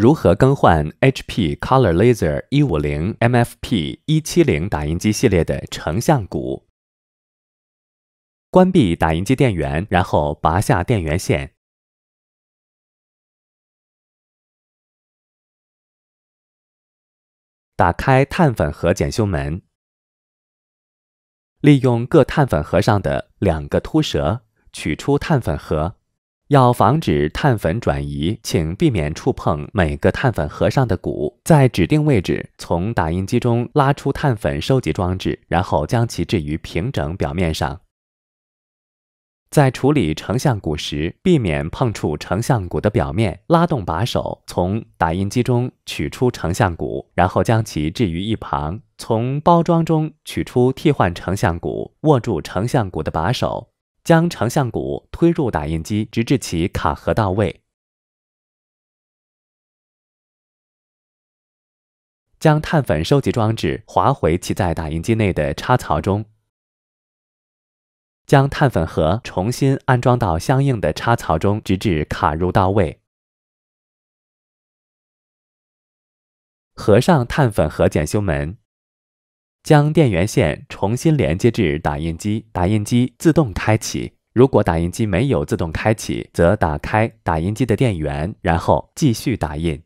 如何更换 HP Color Laser 150 MFP 170打印机系列的成像鼓？关闭打印机电源，然后拔下电源线。打开碳粉盒检修门，利用各碳粉盒上的两个凸舌取出碳粉盒。要防止碳粉转移，请避免触碰每个碳粉盒上的鼓。在指定位置从打印机中拉出碳粉收集装置，然后将其置于平整表面上。在处理成像鼓时，避免碰触成像鼓的表面。拉动把手，从打印机中取出成像鼓，然后将其置于一旁。从包装中取出替换成像鼓，握住成像鼓的把手。将成像鼓推入打印机，直至其卡合到位。将碳粉收集装置滑回其在打印机内的插槽中。将碳粉盒重新安装到相应的插槽中，直至卡入到位。合上碳粉盒检修门。将电源线重新连接至打印机，打印机自动开启。如果打印机没有自动开启，则打开打印机的电源，然后继续打印。